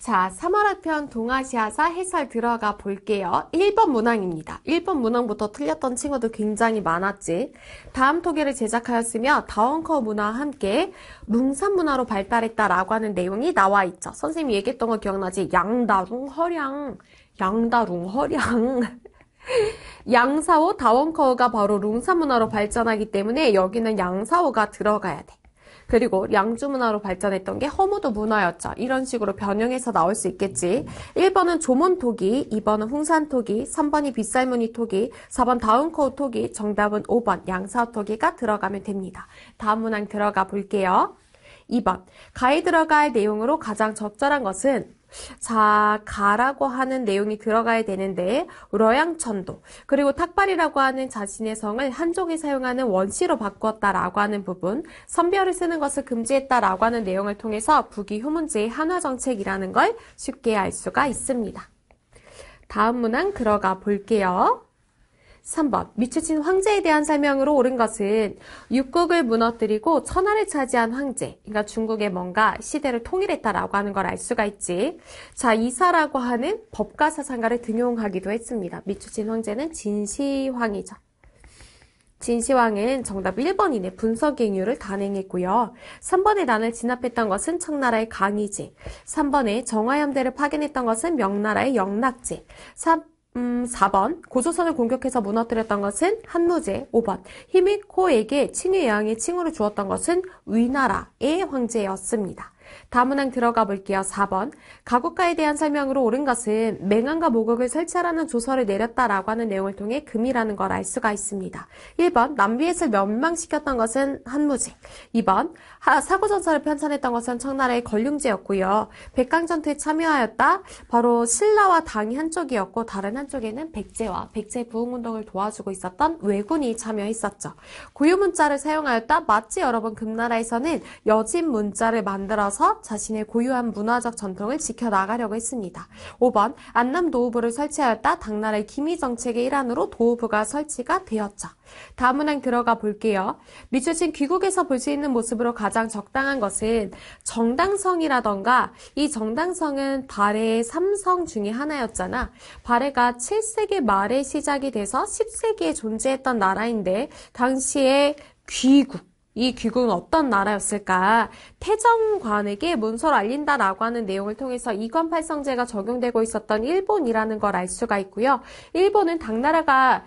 자, 3월화편 동아시아사 해설 들어가 볼게요. 1번 문항입니다. 1번 문항부터 틀렸던 친구도 굉장히 많았지. 다음 토개를 제작하였으며 다원커 문화와 함께 룽산 문화로 발달했다라고 하는 내용이 나와 있죠. 선생님이 얘기했던 거 기억나지? 양다룽 허량, 양다룽 허량. 양사오 다원커가 바로 룽산 문화로 발전하기 때문에 여기는 양사오가 들어가야 돼. 그리고 양주 문화로 발전했던 게 허무도 문화였죠. 이런 식으로 변형해서 나올 수 있겠지. 1번은 조문 토기, 2번은 흥산 토기, 3번이 빗살무늬 토기, 4번 다운코우 토기, 정답은 5번 양사 토기가 들어가면 됩니다. 다음 문항 들어가 볼게요. 2번 가에 들어갈 내용으로 가장 적절한 것은 자, 가라고 하는 내용이 들어가야 되는데 러양천도 그리고 탁발이라고 하는 자신의 성을 한족이 사용하는 원시로 바꾸었다라고 하는 부분 선별을 쓰는 것을 금지했다라고 하는 내용을 통해서 북이 효문제의 한화정책이라는 걸 쉽게 알 수가 있습니다. 다음 문항 들어가 볼게요. 3번 미추친 황제에 대한 설명으로 옳은 것은 육국을 무너뜨리고 천하를 차지한 황제 그러니까 중국의 뭔가 시대를 통일했다라고 하는 걸 알 수가 있지 자 이사라고 하는 법가 사상가를 등용하기도 했습니다 미추친 황제는 진시황이죠 진시황은 정답 1번이네 분석행유를 단행했고요. 3번의 난을 진압했던 것은 청나라의 강희지 3번에 정화염대를 파견했던 것은 명나라의 영락지 3, 음, 4번 고조선을 공격해서 무너뜨렸던 것은 한무제 5번 힘이 코에게 칭의 양의 칭호를 주었던 것은 위나라의 황제였습니다. 다문항 들어가 볼게요. 4번. 가구가에 대한 설명으로 옳은 것은 맹항과 목욕을 설치하라는 조서를 내렸다라고 하는 내용을 통해 금이라는 걸 알 수가 있습니다. 1번. 남비에서 멸망시켰던 것은 한무직. 2번. 사고전설을 편찬했던 것은 청나라의 권륭제였고요. 백강전투에 참여하였다. 바로 신라와 당이 한쪽이었고 다른 한쪽에는 백제와 백제 부흥운동을 도와주고 있었던 왜군이 참여했었죠. 고유 문자를 사용하였다. 마치 여러 분 금나라에서는 여진 문자를 만들어서 들어서 자신의 고유한 문화적 전통을 지켜나가려고 했습니다. 5번 안남 도우부를 설치하였다 당나라의 기미 정책의 일환으로 도우부가 설치가 되었죠. 다음은항 들어가 볼게요. 미추신 귀국에서 볼 수 있는 모습으로 가장 적당한 것은 정당성이라던가 이 정당성은 발해의 삼성 중의 하나였잖아. 발해가 7세기 말에 시작이 돼서 10세기에 존재했던 나라인데 당시에 귀국 이 귀국은 어떤 나라였을까? 태정관에게 문서를 알린다라고 하는 내용을 통해서 이관팔성제가 적용되고 있었던 일본이라는 걸 알 수가 있고요. 일본은 당나라가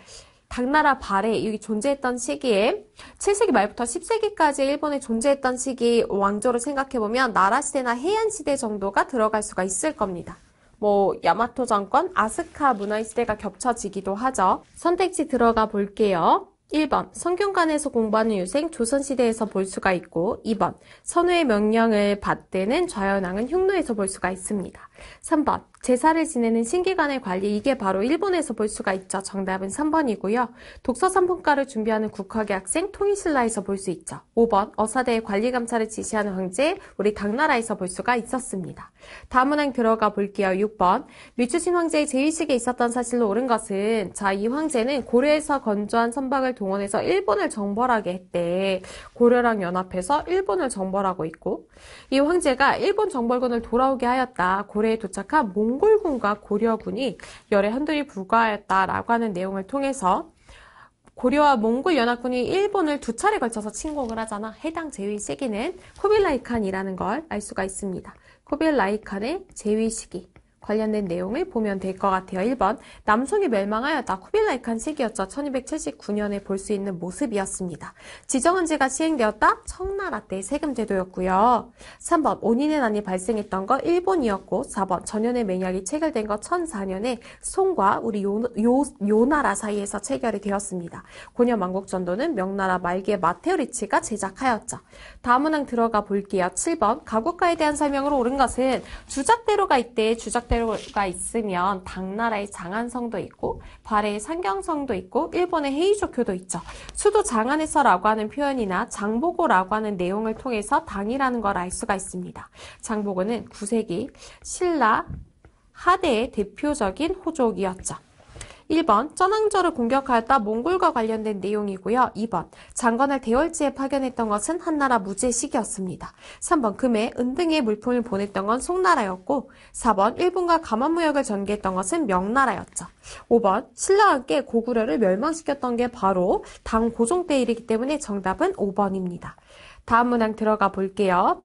당나라 발에 여기 존재했던 시기에 7세기 말부터 10세기까지 일본에 존재했던 시기 왕조를 생각해보면 나라 시대나 해안 시대 정도가 들어갈 수가 있을 겁니다. 뭐 야마토 정권, 아스카 문화 시대가 겹쳐지기도 하죠. 선택지 들어가 볼게요. 1번 성균관에서 공부하는 유생 조선시대에서 볼 수가 있고 2번 선우의 명령을 받대는 좌현왕은 흉노에서 볼 수가 있습니다. 3번 제사를 지내는 신기관의 관리 이게 바로 일본에서볼 수가 있죠. 정답은 3번이고요. 독서 상품가를 준비하는 국학의 학생 통일신라에서 볼 수 있죠. 5번 어사대의 관리 감찰을 지시하는 황제 우리 당나라에서 볼 수가 있었습니다. 다음 문항 들어가 볼게요. 6번 류추신 황제의 제의식에 있었던 사실로 옳은 것은 자 이 황제는 고려에서 건조한 선박을 동원해서 일본을 정벌하게 했대. 고려랑 연합해서 일본을 정벌하고 있고 이 황제가 일본 정벌군을 돌아오게 하였다. 고려에 도착한 몽 몽골군과 고려군이 열의 한둘이불과했다라고 하는 내용을 통해서 고려와 몽골 연합군이 일본을 두 차례 걸쳐서 침공을 하잖아. 해당 제위 시기는 코빌라이 칸이라는 걸 알 수가 있습니다. 코빌라이 칸의 제위 시기. 관련된 내용을 보면 될 것 같아요. 1번 남송이 멸망하였다. 쿠빌라이칸 시기였죠. 1279년에 볼 수 있는 모습이었습니다. 지정은제가 시행되었다. 청나라 때 세금제도였고요. 3번 온인의 난이 발생했던 건 일본이었고 4번 전연의 맹약이 체결된 건 1004년에 송과 우리 요, 요, 요나라 사이에서 체결이 되었습니다. 고녀 망국 전도는 명나라 말기에 마테오리치가 제작하였죠. 다음 문항 들어가 볼게요. 7번 가국가에 대한 설명으로 옳은 것은 주작대로가 이때 주작대로 박대로가 있으면 당나라의 장안성도 있고 발해의 상경성도 있고 일본의 헤이조교도 있죠. 수도 장안에서라고 하는 표현이나 장보고라고 하는 내용을 통해서 당이라는 걸 알 수가 있습니다. 장보고는 9세기 신라 하대의 대표적인 호족이었죠. 1번 전황조를 공격하였다 몽골과 관련된 내용이고요. 2번 장관을 대월지에 파견했던 것은 한나라 무제식이었습니다. 3번 금에 은등의 물품을 보냈던 건 송나라였고 4번 일본과 가만무역을 전개했던 것은 명나라였죠. 5번 신라와 함께 고구려를 멸망시켰던 게 바로 당 고종 때 일이기 때문에 정답은 5번입니다. 다음 문항 들어가 볼게요.